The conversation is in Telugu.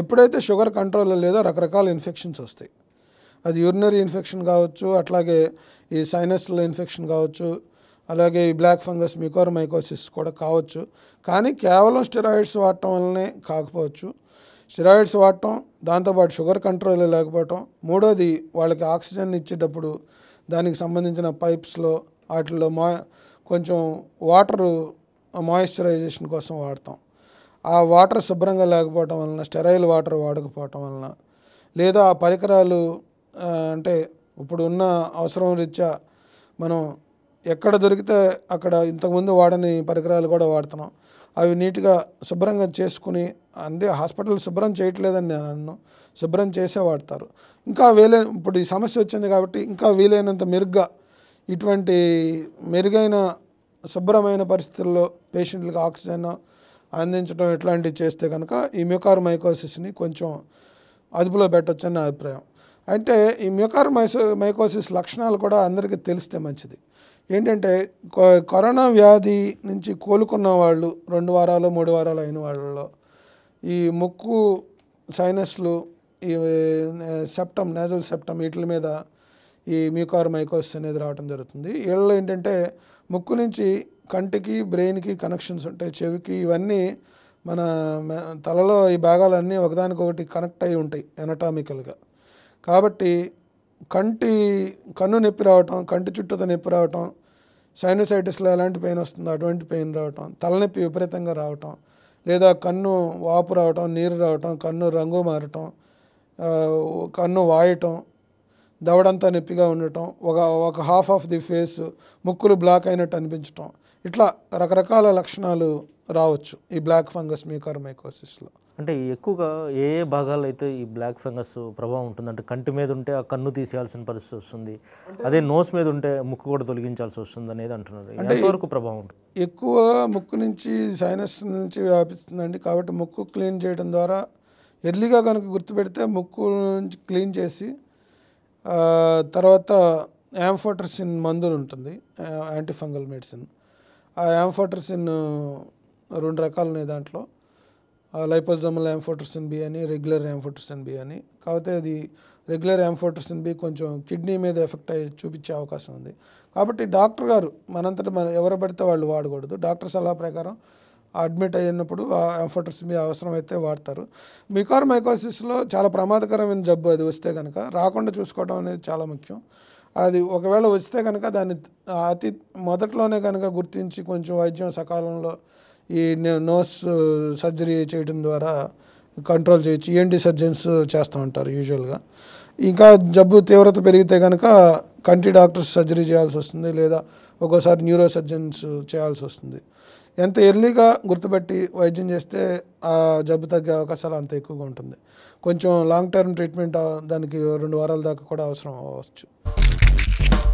ఎప్పుడైతే షుగర్ కంట్రోల్ లేదో రకరకాల ఇన్ఫెక్షన్స్ వస్తాయి అది యూరినరీ ఇన్ఫెక్షన్ కావచ్చు అట్లాగే ఈ సైనస్ల ఇన్ఫెక్షన్ కావచ్చు అలాగే ఈ బ్లాక్ ఫంగస్ మికోర్ మైకోసిస్ కూడా కావచ్చు కానీ కేవలం స్టెరాయిడ్స్ వాడటం వల్లనే కాకపోవచ్చు స్టెరాయిడ్స్ వాడటం దాంతోపాటు షుగర్ కంట్రోల్ లేకపోవటం మూడోది వాళ్ళకి ఆక్సిజన్ ఇచ్చేటప్పుడు దానికి సంబంధించిన పైప్స్లో వాటిల్లో మా కొంచెం వాటరు మాయిశ్చరైజేషన్ కోసం వాడతాం ఆ వాటర్ శుభ్రంగా లేకపోవటం వలన స్టెరైల్ వాటర్ వాడకపోవటం వలన లేదా ఆ పరికరాలు అంటే ఇప్పుడు ఉన్న అవసరం రీత్యా మనం ఎక్కడ దొరికితే అక్కడ ఇంతకుముందు వాడని పరికరాలు కూడా వాడుతున్నాం అవి నీట్గా శుభ్రంగా చేసుకుని అందే హాస్పిటల్ శుభ్రం చేయట్లేదని నేను అన్ను శుభ్రం చేసే వాడతారు ఇంకా వీలైన ఇప్పుడు ఈ సమస్య వచ్చింది కాబట్టి ఇంకా వీలైనంత మెరుగ్గా ఇటువంటి మెరుగైన శుభ్రమైన పరిస్థితుల్లో పేషెంట్లకు ఆక్సిజన్ అందించడం ఇట్లాంటివి చేస్తే కనుక ఈ మ్యూకార్ మైకోసిస్ని కొంచెం అదుపులో పెట్టొచ్చని నా అభిప్రాయం అంటే ఈ మ్యూకార్ మైసో మైకోసిస్ లక్షణాలు కూడా అందరికీ తెలిస్తే మంచిది ఏంటంటే కరోనా వ్యాధి నుంచి కోలుకున్న వాళ్ళు రెండు వారాలు మూడు వారాలు అయిన వాళ్ళలో ఈ ముక్కు సైనస్లు ఈ సెప్టమ్ నేజల్ సెప్టమ్ వీటి మీద ఈ మ్యూకార్ మైకోసిస్ అనేది రావడం జరుగుతుంది వీళ్ళలో ఏంటంటే ముక్కు నుంచి కంటికి బ్రెయిన్కి కనెక్షన్స్ ఉంటాయి చెవికి ఇవన్నీ మన తలలో ఈ భాగాలన్నీ ఒకదానికొకటి కనెక్ట్ అయి ఉంటాయి ఎనటామికల్గా కాబట్టి కంటి కన్ను నొప్పి రావటం కంటి చుట్టూత నొప్పి రావటం సైనోసైటిస్లో ఎలాంటి పెయిన్ వస్తుందో అటువంటి పెయిన్ రావటం తలనొప్పి విపరీతంగా రావటం లేదా కన్ను వాపు రావటం నీరు రావటం కన్ను రంగు మారటం కన్ను వాయటం దవడంతా నొప్పిగా ఉండటం ఒక ఒక హాఫ్ ఆఫ్ ది ఫేస్ ముక్కులు బ్లాక్ అయినట్టు అనిపించటం ఇట్లా రకరకాల లక్షణాలు రావచ్చు ఈ బ్లాక్ ఫంగస్ మైకోసిస్లో అంటే ఎక్కువగా ఏ ఏ భాగాలు అయితే ఈ బ్లాక్ ఫంగస్ ప్రభావం ఉంటుంది అంటే కంటి మీద ఉంటే ఆ కన్ను తీసేయాల్సిన పరిస్థితి వస్తుంది అదే నోస్ మీద ఉంటే ముక్కు కూడా తొలగించాల్సి వస్తుంది అనేది అంటున్నారు ఎంతవరకు ప్రభావం ఉంటుంది ఎక్కువ ముక్కు నుంచి సైనస్ నుంచి వ్యాపిస్తుందండి కాబట్టి ముక్కు క్లీన్ చేయడం ద్వారా ఎర్లీగా కనుక గుర్తుపెడితే ముక్కు నుంచి క్లీన్ చేసి తర్వాత యాంఫోటర్సిన్ మందులు ఉంటుంది యాంటీఫంగల్ మెడిసిన్ ఆ యాంఫోటర్సిన్ రెండు రకాలు ఉన్నాయి దాంట్లో లైపోజమల్ యాంఫోటర్సిన్ బి అని రెగ్యులర్ యాంఫోటర్సిన్ బి అని కాకపోతే అది రెగ్యులర్ యాంఫోటర్సిన్ బి కొంచెం కిడ్నీ మీద ఎఫెక్ట్ అయ్యి చూపించే అవకాశం ఉంది కాబట్టి డాక్టర్ గారు మనంతటా మన ఎవరు పడితే వాళ్ళు వాడకూడదు డాక్టర్ సలహా ప్రకారం అడ్మిట్ అయినప్పుడు ఆ ఎంఫోటర్స్ మీ అవసరమైతే వాడతారు మికార్ మైకోసిస్లో చాలా ప్రమాదకరమైన జబ్బు అది వస్తే కనుక రాకుండా చూసుకోవడం అనేది చాలా ముఖ్యం అది ఒకవేళ వస్తే కనుక దాన్ని అతి మొదట్లోనే కనుక గుర్తించి కొంచెం వైద్యం సకాలంలో ఈ నోస్ సర్జరీ చేయడం ద్వారా కంట్రోల్ చేయొచ్చు ఏంటి సర్జన్స్ చేస్తూ ఉంటారు యూజువల్గా ఇంకా జబ్బు తీవ్రత పెరిగితే కనుక కంటి డాక్టర్స్ సర్జరీ చేయాల్సి వస్తుంది లేదా ఒక్కోసారి న్యూరో సర్జన్స్ చేయాల్సి వస్తుంది ఎంత ఎర్లీగా గుర్తుపెట్టి వైద్యం చేస్తే ఆ జబ్బు తగ్గే అవకాశాలు అంత ఎక్కువగా ఉంటుంది కొంచెం లాంగ్ టర్మ్ ట్రీట్మెంట్ దానికి రెండు వారాల దాకా కూడా అవసరం అవ్వచ్చు